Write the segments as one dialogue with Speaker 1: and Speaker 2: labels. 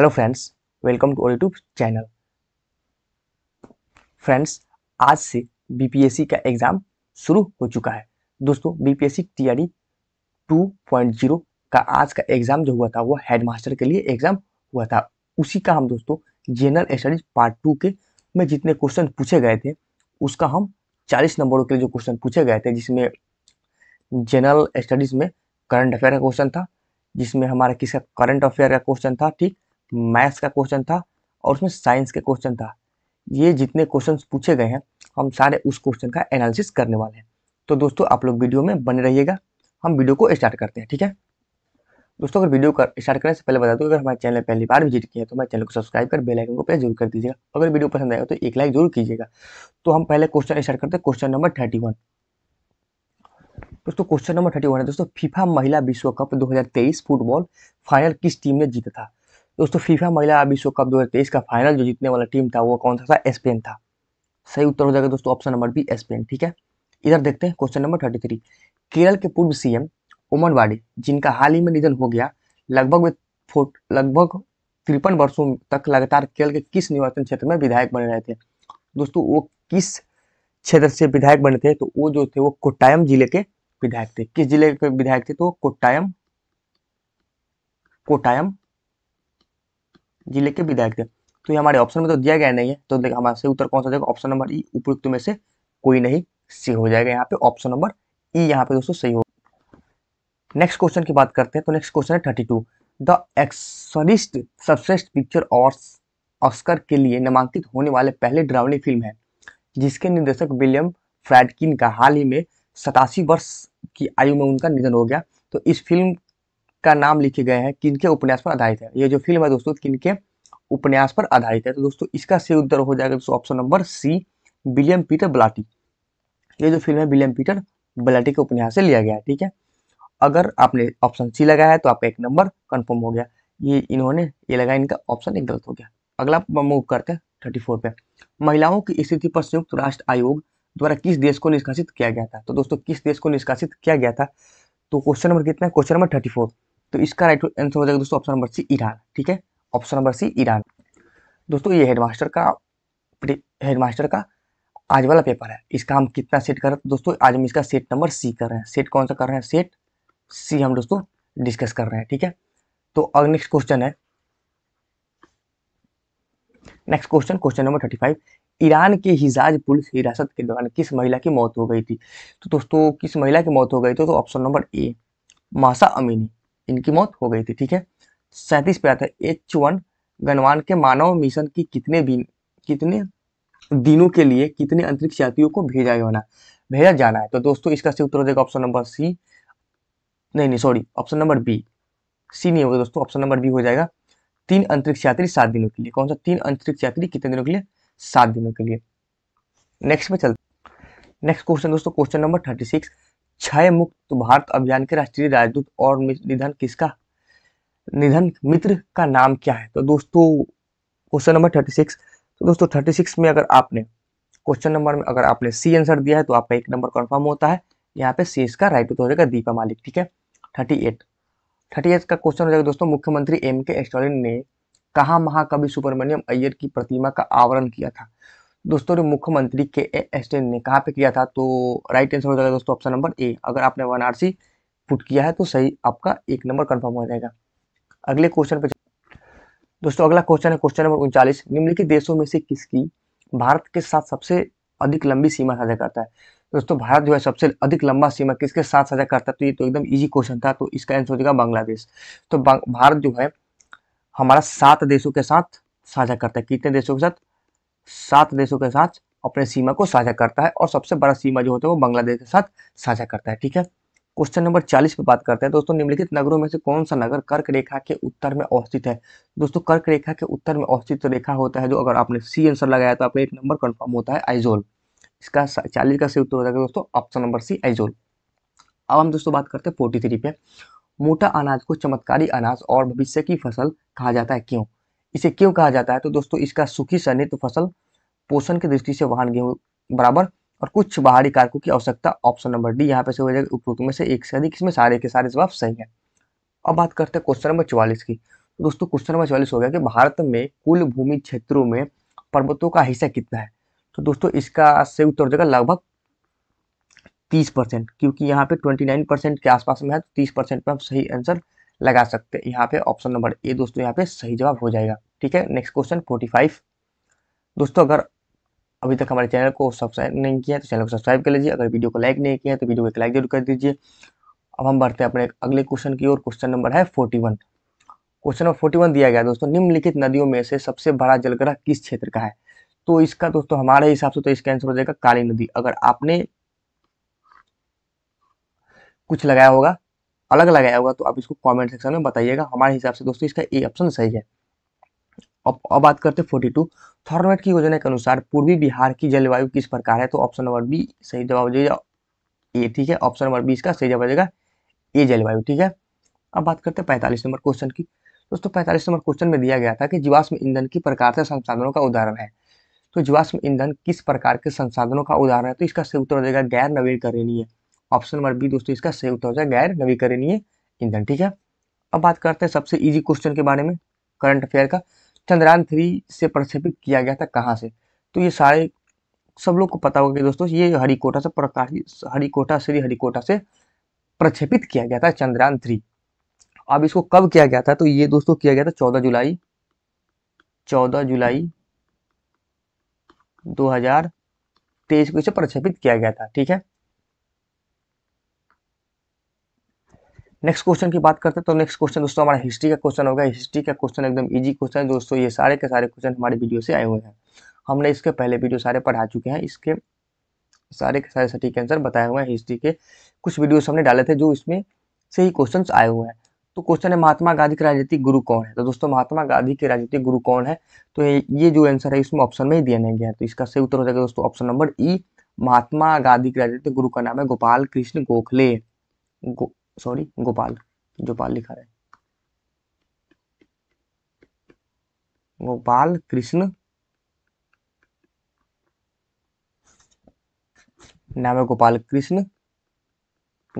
Speaker 1: hello friends welcome to YouTube channel friends आज से BPSC का एग्ज़ाम शुरू हो चुका है दोस्तों बीपीएससी टीआरडी 2.0 का आज का एग्ज़ाम जो हुआ था वो हेडमास्टर के लिए एग्ज़ाम हुआ था उसी का हम दोस्तों जनरल स्टडीज पार्ट टू के में जितने क्वेश्चन पूछे गए थे उसका हम चालीस नंबरों के लिए जो क्वेश्चन पूछे गए थे जिसमें जनरल स्टडीज़ में करंट अफेयर का क्वेश्चन था जिसमें हमारा किसका करंट अफेयर का क्वेश्चन था ठीक मैथ्स का क्वेश्चन था और उसमें साइंस के क्वेश्चन था ये जितने क्वेश्चन पूछे गए हैं हम सारे उस क्वेश्चन का एनालिसिस करने वाले हैं तो दोस्तों आप लोग वीडियो में बने रहिएगा हम वीडियो को स्टार्ट करते हैं ठीक है दोस्तों अगर वीडियो कर स्टार्ट करने से पहले बता दो अगर हमारे चैनल पहली बार विजिट किया है तो हमारे चैनल को सब्सक्राइब कर बेल आइकन को प्रेस जरूर कर दीजिएगा अगर वीडियो पसंद आएगा तो एक लाइक जरूर कीजिएगा तो हम पहले क्वेश्चन स्टार्ट करते हैं क्वेश्चन नंबर थर्टी वन दोस्तों क्वेश्चन नंबर थर्टी वन है दोस्तों फीफा महिला विश्व कप 2023 फुटबॉल फाइनल किस टीम ने जीता था दोस्तों फीफा महिला विश्व कप दो का फाइनल जो जीतने वाला टीम था वो कौन सा था स्पेन था सही उत्तर हो जाएगा दोस्तों ऑप्शन नंबर बी स्पेन ठीक है इधर देखते हैं question number thirty three Kerala के पूर्व सीएम उमन वाडी जिनका हाल ही में निधन हो गया लगभग लगभग तिरपन वर्षों तक लगातार केरल के किस निर्वाचन क्षेत्र में विधायक बने रहे थे दोस्तों वो किस क्षेत्र से विधायक बने थे तो वो जो थे वो कोट्टायम जिले के विधायक थे किस जिले के विधायक थे तो कोट्टायम कोट्टायम जिले के विधायक थे तो ये हमारे ऑप्शन में तो दिया गया नहीं है तो देख हमारे उत्तर कौन सा जाएगा ऑप्शन नंबर ई उपयुक्त में से कोई नहीं सी हो जाएगा यहाँ पे ऑप्शन नंबर ई यहाँ पे दोस्तों सही हो नेक्स्ट क्वेश्चन की बात करते हैं तो नेक्स्ट क्वेश्चन है थर्टी टू द एक्सरिस्ट सर्वश्रेष्ठ पिक्चर और ऑस्कर के लिए नामांकित होने वाले पहले ड्रावनी फिल्म है जिसके निर्देशक विलियम फ्रैडकिन का हाल ही में सतासी वर्ष की आयु में उनका निधन हो गया तो इस फिल्म का नाम लिखे गए हैं किनके उपन्यास पर आधारित है ये जो फिल्म है दोस्तों किनके उपन्यास पर आधारित है तो दोस्तों इसका सही उत्तर हो जाएगा दोस्तों option number C William Peter Blatty ये जो फिल्म है विलियम पीटर बलाटी के उपन्यास से लिया गया है ठीक है अगर आपने ऑप्शन सी लगाया है तो आपका एक नंबर कन्फर्म हो गया ये इन्होंने ये लगा इनका ऑप्शन एक गलत हो गया अगला मूव करते हैं थर्टी फोर पे महिलाओं की स्थिति पर संयुक्त राष्ट्र आयोग द्वारा किस देश को निष्कासित किया गया था तो दोस्तों किस देश को निष्कासित किया गया था तो क्वेश्चन नंबर कितना है क्वेश्चन नंबर थर्टी फोर तो इसका राइट आंसर हो जाएगा दोस्तों ऑप्शन नंबर सी ईरान ठीक है ऑप्शन नंबर सी ईरान दोस्तों ये हेडमास्टर का हेडमास्टर का आज वाला पेपर है इसका हम कितना सेट कर रहे हैं दोस्तों आज हम इसका सेट नंबर सी कर रहे हैं सेट कौन सा कर रहे हैं सेट सी हम दोस्तों डिस्कस कर रहे हैं ठीक है तो अब नेक्स्ट क्वेश्चन है next question question number thirty five Iran के हिजाज पुलिस हिरासत के दौरान किस महिला की मौत हो गई थी तो दोस्तों किस महिला की मौत हो गई थी तो ऑप्शन नंबर ए मासा अमीनी इनकी मौत हो गई थी ठीक है सैंतीस पे आता है एच वन गणवान के मानव मिशन की कितने दिन कितने दिनों के लिए कितने अंतरिक्ष यात्रियों को भेजा होना भेजा जाना है तो दोस्तों इसका सही उत्तर हो जाएगा ऑप्शन नंबर सी नहीं नहीं sorry option number B C नहीं होगा दोस्तों ऑप्शन नंबर बी हो जाएगा तीन अंतरिक्ष यात्री सात दिनों के लिए कौन सा तीन अंतरिक्ष यात्री कितने दिनों के लिए सात दिनों के लिए नेक्स्ट में चलते नेक्स्ट क्वेश्चन दोस्तों क्वेश्चन नंबर थर्टी सिक्स क्षय मुक्त तो भारत अभियान के राष्ट्रीय राजदूत और निधन किसका निधन मित्र का नाम क्या है तो दोस्तों क्वेश्चन नंबर थर्टी सिक्स तो दोस्तों थर्टी सिक्स में अगर आपने क्वेश्चन नंबर में अगर आपने सी आंसर दिया है तो आपका एक नंबर कन्फर्म होता है यहाँ पे सी इसका राइट उत्तर हो जाएगा दीपा मालिक ठीक है थर्टी एट थर्टी एट का क्वेश्चन हो जाएगा दोस्तों मुख्यमंत्री एम के स्टालिन ने कहा महाकवि सुब्रमण्यम अय्यर की प्रतिमा का आवरण किया था दोस्तों मुख्यमंत्री के ए ने कहाँ पे किया था तो राइट आंसर हो जाएगा दोस्तों ऑप्शन नंबर ए अगर आपने वाराणसी पुट किया है तो सही आपका एक नंबर कन्फर्म हो जाएगा अगले क्वेश्चन पे दोस्तों अगला क्वेश्चन है क्वेश्चन नंबर उनचालीस निम्नलिखित देशों में से किसकी भारत के साथ सबसे अधिक लंबी सीमा साझा करता है दोस्तों भारत जो है सबसे अधिक लंबा सीमा किसके साथ साझा करता है तो ये तो एकदम इजी क्वेश्चन था तो इसका आंसर हो जाएगा बांग्लादेश तो भारत जो है हमारा सात देशों के साथ साझा करता है कितने देशों के साथ सात देशों के साथ अपने सीमा को साझा करता है और सबसे बड़ा सीमा जो होता है वो बांग्लादेश के साथ साझा करता है ठीक है क्वेश्चन नंबर चालीस पे बात करते हैं दोस्तों निम्नलिखित नगरों में से कौन सा नगर कर्क रेखा के उत्तर में अवस्थित है दोस्तों कर्क रेखा के उत्तर में अवस्थित रेखा होता है जो अगर आपने सी आंसर लगाया तो आपका एक नंबर कन्फर्म होता है आइजोल इसका चालीस का सही उत्तर हो जाएगा दोस्तों ऑप्शन नंबर सी आइजोल अब हम दोस्तों बात करते हैं फोर्टी थ्री पे मोटा अनाज को चमत्कारी अनाज और भविष्य की फसल कहा जाता है क्यों इसे क्यों कहा जाता है तो दोस्तों इसका सूखी सन्निहित तो फसल पोषण की दृष्टि से वाहन गेहूं बराबर और कुछ बाहरी कारकों की आवश्यकता ऑप्शन नंबर डी यहाँ पे से हो जाएगा उपरोक्त में से एक से अधिक इसमें सारे के सारे जवाब सही है अब बात करते हैं क्वेश्चन नंबर चौवालीस की तो दोस्तों क्वेश्चन नंबर चौवालीस हो गया कि भारत में कुल भूमि क्षेत्रों में पर्वतों का हिस्सा कितना है तो दोस्तों इसका से उत्तर हो जाएगा लगभग तीस परसेंट क्योंकि यहाँ पे ट्वेंटी नाइन परसेंट के आसपास में है तो तीस परसेंट पर हम सही आंसर लगा सकते हैं यहाँ पे ऑप्शन नंबर ए दोस्तों यहाँ पे सही जवाब हो जाएगा ठीक है नेक्स्ट क्वेश्चन फोर्टी फाइव दोस्तों अगर अभी तक हमारे चैनल को सब्सक्राइब नहीं किया है तो चैनल को सब्सक्राइब कर लीजिए अगर वीडियो को लाइक नहीं किया तो वीडियो को एक लाइक जरूर कर दीजिए अब हम बढ़ते हैं अपने अगले क्वेश्चन की ओर क्वेश्चन नंबर है forty one question number forty one दिया गया दोस्तों निम्नलिखित नदियों में से सबसे बड़ा जलग्रह किस क्षेत्र का है तो इसका दोस्तों हमारे हिसाब से तो इसका आंसर हो जाएगा काली नदी अगर आपने कुछ लगाया होगा अलग लगाया होगा तो आप इसको कमेंट सेक्शन में बताइएगा हमारे हिसाब से दोस्तों इसका ए ऑप्शन सही है अब अब बात करते हैं फोर्टी टू थॉर्मेट की योजना के अनुसार पूर्वी बिहार की जलवायु किस प्रकार है तो ऑप्शन नंबर बी सही जवाब हो जाएगा ए ठीक है ऑप्शन नंबर बी इसका सही जवाब हो जाएगा ए जलवायु ठीक है अब बात करते हैं पैंतालीस नंबर क्वेश्चन की दोस्तों पैंतालीस नंबर क्वेश्चन में दिया गया था कि जीवाश्म ईंधन की प्रकार से संसाधनों का उदाहरण है तो जीवाश्म ईंधन किस प्रकार के संसाधनों का उदाहरण है तो इसका सही उत्तर हो जाएगा गैर नवीकरणीय ऑप्शन नंबर बी दोस्तों इसका सही उत्तर हो जाए गैर नवीकरणीय ईंधन ठीक है अब बात करते हैं सबसे इजी क्वेश्चन के बारे में करंट अफेयर का चंद्रयान थ्री से प्रक्षेपित किया गया था कहाँ से तो ये सारे सब लोग को पता होगा कि दोस्तों ये हरिकोटा से प्रकाशित हरिकोटा श्री हरिकोटा से प्रक्षेपित किया गया था चंद्रयान थ्री अब इसको कब किया गया था तो ये दोस्तों किया गया था चौदह जुलाई चौदह जुलाई तेईस को इसे प्रक्षेपित किया गया था ठीक है नेक्स्ट क्वेश्चन की बात करते हैं तो नेक्स्ट क्वेश्चन दोस्तों हमारा हिस्ट्री का क्वेश्चन होगा हिस्ट्री का क्वेश्चन एकदम इजी क्वेश्चन है दोस्तों ये सारे के सारे क्वेश्चन हमारे वीडियो से आए हुए हैं हमने इसके पहले वीडियो सारे पढ़ा चुके हैं इसके सारे के सारे सटीक आंसर बताए हुए हैं हिस्ट्री के कुछ वीडियोज हमने डाले थे जो इसमें से ही क्वेश्चन आए हुए हैं तो क्वेश्चन है महात्मा गांधी के राजनीतिक गुरु कौन है तो दोस्तों महात्मा गांधी के राजनीतिक गुरु कौन है तो ये जो आंसर है इसमें ऑप्शन में ही दिया नहीं गया है तो इसका सही उत्तर हो जाएगा दोस्तों option number E Mahatma Gandhi के राजनीतिक गुरु का नाम है गोपाल कृष्ण गोखले सॉरी गोपाल गोपाल लिखा है गोपाल कृष्ण नाम है गोपाल कृष्ण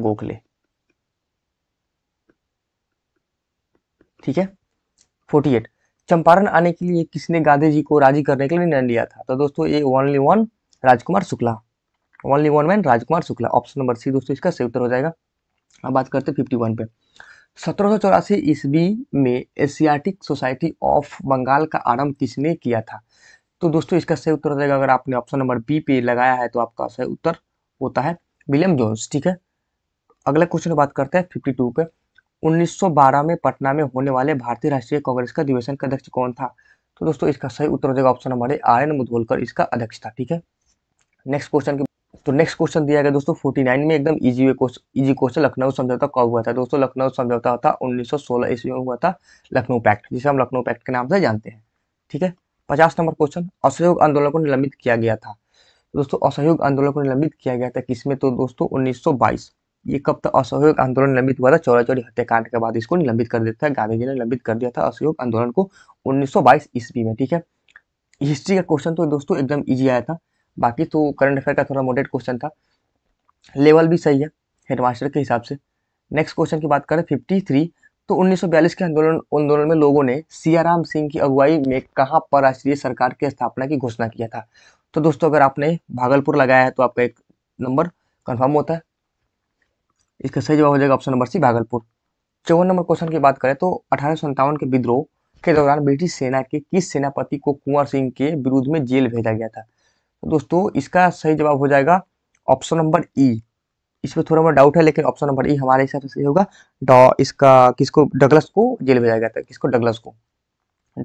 Speaker 1: गोखले ठीक है फोर्टी एट चंपारण आने के लिए किसने गांधी जी को राजी करने के लिए निर्णय लिया था तो दोस्तों ये only one Rajkumar Shukla only one man Rajkumar Shukla option number C दोस्तों इसका सही उत्तर हो जाएगा अब बात करते फिफ्टी वन पे सत्रह सौ चौरासी ईस्वी में एशियाटिक सोसाइटी ऑफ बंगाल का आरंभ किसने किया था तो दोस्तों इसका सही उत्तर रहेगा अगर आपने ऑप्शन नंबर बी पे लगाया है तो आपका सही उत्तर होता है विलियम जोन्स ठीक है अगला क्वेश्चन बात करते हैं फिफ्टी टू पे 1912 में पटना में होने वाले भारतीय राष्ट्रीय कांग्रेस का अधिवेशन का अध्यक्ष कौन था तो दोस्तों इसका सही उत्तर हो जाएगा option number A R N Mudholkar इसका अध्यक्ष था ठीक है नेक्स्ट क्वेश्चन की तो नेक्स्ट क्वेश्चन दिया गया दोस्तों फोर्टी नाइन में एकदम easy way easy question Lucknow समझौता कब हुआ था दोस्तों लखनऊ समझौता था 1916 ईस्वी में हुआ था लखनऊ पैक्ट जिसे हम लखनऊ पैक्ट के नाम से जानते हैं ठीक है पचास नंबर क्वेश्चन असहयोग आंदोलन को निलंबित किया गया था दोस्तों असहयोग आंदोलन को निलंबित किया गया था किसमें तो दोस्तों बाईस ये कब तक असहयोग आंदोलन निलंबित हुआ था चौरा चौरी हत्याकांड के बाद इसको निलंबित कर दिया था गांधी जी ने निलंबित कर दिया था असहयोग आंदोलन को बाईस ईस्वी में ठीक है हिस्ट्री का क्वेश्चन तो दोस्तों एकदम ईजी आया था बाकी तो करंट अफेयर का थोड़ा मोडेट क्वेश्चन था लेवल भी सही है हेडमास्टर के हिसाब से नेक्स्ट क्वेश्चन की बात करें फिफ्टी थ्री तो 1942 के आंदोलन आंदोलन में लोगों ने सियाराम सिंह की अगुवाई में कहाँ पर राष्ट्रीय सरकार की स्थापना की घोषणा किया था तो दोस्तों अगर आपने भागलपुर लगाया है तो आपका एक नंबर कन्फर्म होता है इसका सही जवाब हो जाएगा ऑप्शन नंबर सी भागलपुर चौवन नंबर क्वेश्चन की बात करें तो अठारह के विद्रोह के दौरान ब्रिटिश सेना के किस सेनापति को कुंवर सिंह के विरुद्ध में जेल भेजा गया था तो दोस्तों इसका सही जवाब हो जाएगा ऑप्शन नंबर ई इसमें थोड़ा बहुत डाउट है लेकिन ऑप्शन नंबर ई हमारे हिसाब से सही होगा इसका किसको डगलस को जेल भेजा गया था तो किसको डगलस को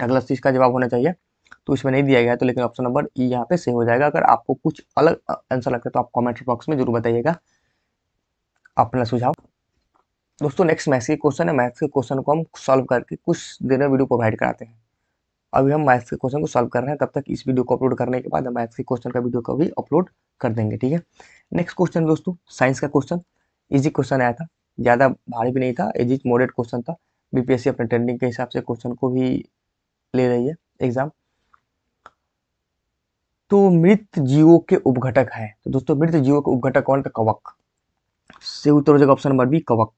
Speaker 1: डगलस इसका जवाब होना चाहिए तो इसमें नहीं दिया गया तो लेकिन ऑप्शन नंबर ई यहाँ पे सही हो जाएगा अगर आपको कुछ अलग आंसर लगता है तो आप कॉमेंट बॉक्स में जरूर बताइएगा अपना सुझाव दोस्तों नेक्स्ट मैथ्स के क्वेश्चन है मैथ्स के क्वेश्चन को हम सॉल्व करके कुछ देर में वीडियो प्रोवाइड कराते हैं अभी हम मैथ्स के क्वेश्चन को सॉल्व कर रहे हैं तब तक इस वीडियो को अपलोड करने के बाद हम मैथ्स के क्वेश्चन का वीडियो को भी अपलोड कर देंगे ठीक है नेक्स्ट क्वेश्चन दोस्तों साइंस का क्वेश्चन इजी क्वेश्चन आया था ज़्यादा भारी भी नहीं था इजी मॉडरेट क्वेश्चन था बीपीएससी अपने ट्रेंडिंग के हिसाब से क्वेश्चन को भी ले रही है एग्जाम तो मृत जीवों के उपघटक है तो दोस्तों मृत जीवों के उपघटक कौन था कवक से उत्तर हो जाएगा ऑप्शन नंबर बी कवक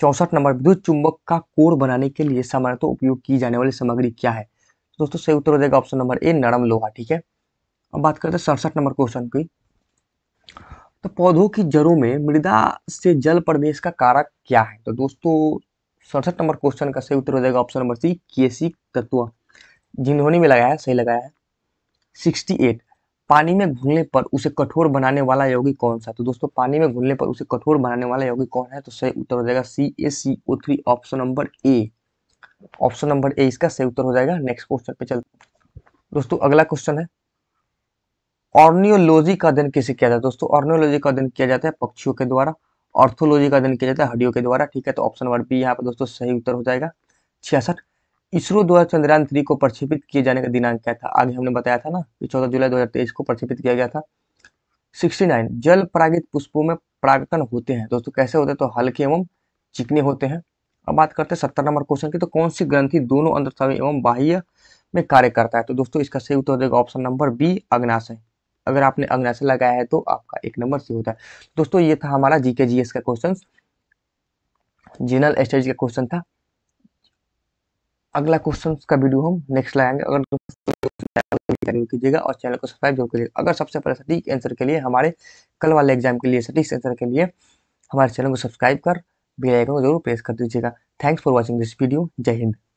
Speaker 1: चौसठ नंबर विद्युत चुंबक का कोर बनाने के लिए सामान्यतः उपयोग की जाने वाली सामग्री क्या है तो दोस्तों सही उत्तर हो जाएगा ऑप्शन नंबर ए नरम लोहा ठीक है अब बात करते हैं सड़सठ नंबर क्वेश्चन की तो पौधों की जड़ों में मृदा से जल प्रवेश का कारक क्या है तो दोस्तों सड़सठ नंबर क्वेश्चन का सही उत्तर हो जाएगा ऑप्शन नंबर सी केसी तत्व जिन्होंने भी लगाया सही लगाया है सिक्सटी एट पानी में घुलने पर उसे कठोर बनाने वाला यौगिक कौन सा तो दोस्तों पानी में घुलने पर उसे कठोर बनाने वाला यौगिक कौन है तो सही उत्तर हो जाएगा C A C O three option number A option number A इसका सही उत्तर हो जाएगा नेक्स्ट क्वेश्चन पे चल दोस्तों अगला क्वेश्चन है ऑर्नियोलॉजी का अध्ययन कैसे किया जाता है दोस्तों ऑर्नियोलॉजी का अध्ययन किया जाता है पक्षियों के द्वारा ऑर्थोलॉजी का अध्ययन किया जाता है हड्डियों के द्वारा ठीक है तो ऑप्शन नंबर बी यहाँ पर दोस्तों सही उत्तर हो जाएगा छियासठ इसरो द्वारा चंद्रयान थ्री को प्रक्षेपित किए जाने का दिनांक क्या था आगे हमने बताया था ना कि चौदह जुलाई 2023 को प्रक्षेपित किया गया था 69 जल परागित पुष्पों में परागकण होते हैं दोस्तों कैसे होते हैं तो हल्के एवं चिकने होते हैं अब बात करते हैं सत्तर नंबर क्वेश्चन की तो कौन सी ग्रंथि दोनों अंतरस्रावी एवं बाह्य में कार्य करता है तो दोस्तों इसका सही उत्तर देगा ऑप्शन नंबर बी अग्नाशय अगर आपने अग्नाशय लगाया है तो आपका एक नंबर सही होता है दोस्तों ये था हमारा जीके जी का क्वेश्चन जनरल स्टडीज का क्वेश्चन था अगला क्वेश्चन का वीडियो हम नेक्स्ट लाएंगे अगर कीजिएगा और चैनल को सब्सक्राइब जरूर कीजिएगा अगर सबसे पहले सटीक आंसर के लिए हमारे कल वाले एग्जाम के लिए सटीक आंसर के लिए हमारे चैनल को सब्सक्राइब कर बेल आइकन को जरूर प्रेस कर दीजिएगा thanks for watching this video जय हिंद